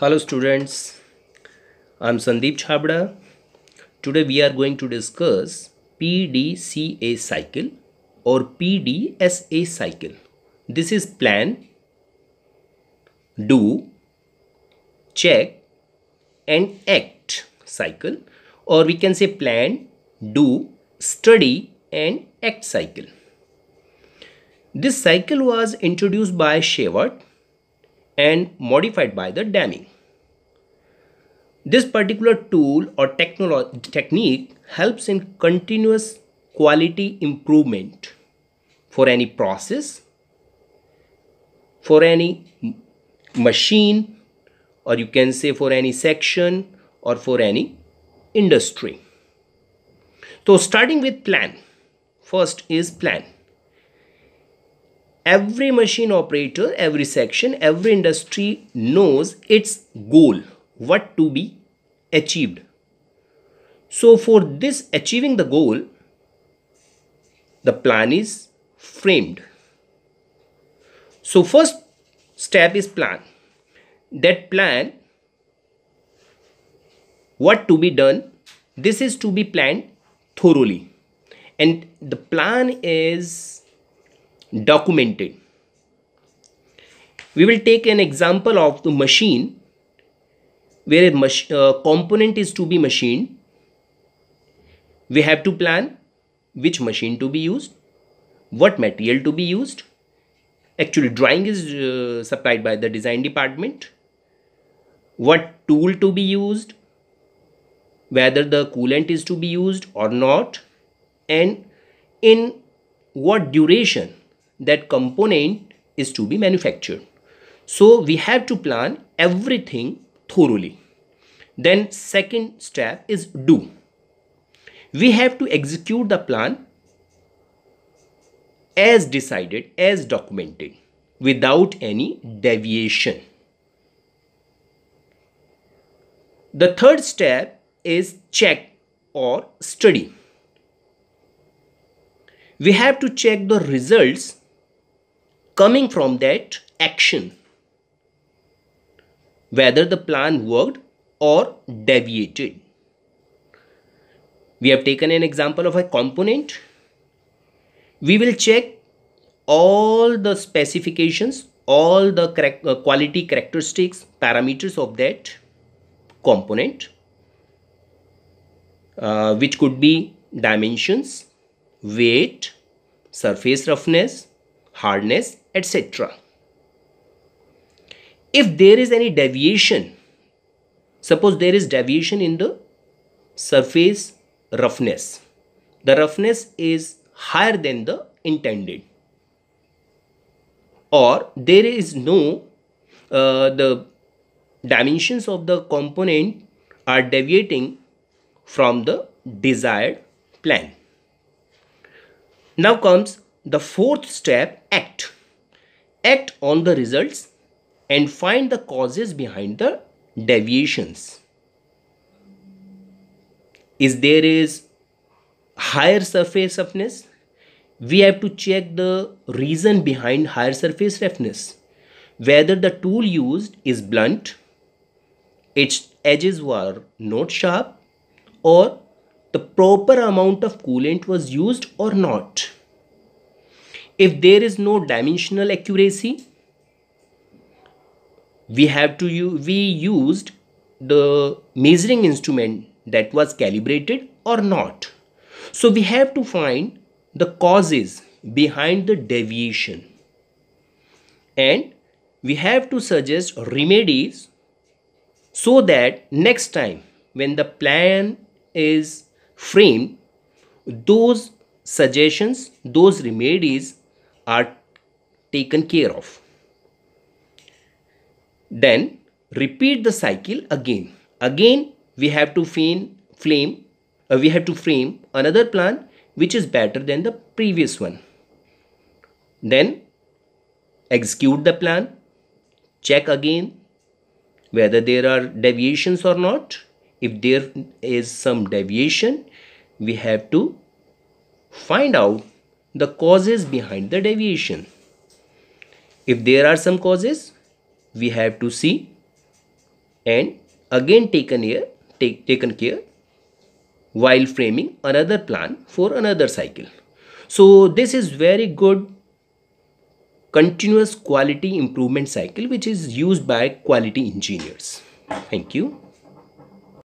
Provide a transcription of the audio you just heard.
Hello students, I am Sandeep Chhabra. Today we are going to discuss PDCA cycle or PDSA cycle. This is plan, do, check and act cycle or we can say plan, do, study and act cycle. This cycle was introduced by Shewart and modified by the damming. This particular tool or technique helps in continuous quality improvement for any process, for any machine, or you can say for any section or for any industry. So starting with plan, first is plan every machine operator, every section, every industry knows its goal, what to be achieved. So for this achieving the goal, the plan is framed. So first step is plan. That plan, what to be done, this is to be planned thoroughly. And the plan is documented. We will take an example of the machine where a mach uh, component is to be machined. We have to plan which machine to be used, what material to be used. Actually, drawing is uh, supplied by the design department. What tool to be used, whether the coolant is to be used or not, and in what duration that component is to be manufactured. So we have to plan everything thoroughly. Then second step is do. We have to execute the plan as decided, as documented without any deviation. The third step is check or study. We have to check the results coming from that action whether the plan worked or deviated. We have taken an example of a component. We will check all the specifications, all the uh, quality characteristics, parameters of that component, uh, which could be dimensions, weight, surface roughness, hardness, etc. If there is any deviation, suppose there is deviation in the surface roughness. The roughness is higher than the intended or there is no uh, the dimensions of the component are deviating from the desired plan. Now comes the fourth step act act on the results and find the causes behind the deviations. Is there is higher surface roughness? We have to check the reason behind higher surface roughness. Whether the tool used is blunt, its edges were not sharp, or the proper amount of coolant was used or not if there is no dimensional accuracy we have to use we used the measuring instrument that was calibrated or not so we have to find the causes behind the deviation and we have to suggest remedies so that next time when the plan is framed those suggestions those remedies are taken care of. Then repeat the cycle again. Again we have to frame, flame, uh, we have to frame another plan which is better than the previous one. Then execute the plan, check again whether there are deviations or not. If there is some deviation, we have to find out the causes behind the deviation. If there are some causes, we have to see and again taken care, take, taken care while framing another plan for another cycle. So this is very good continuous quality improvement cycle which is used by quality engineers. Thank you.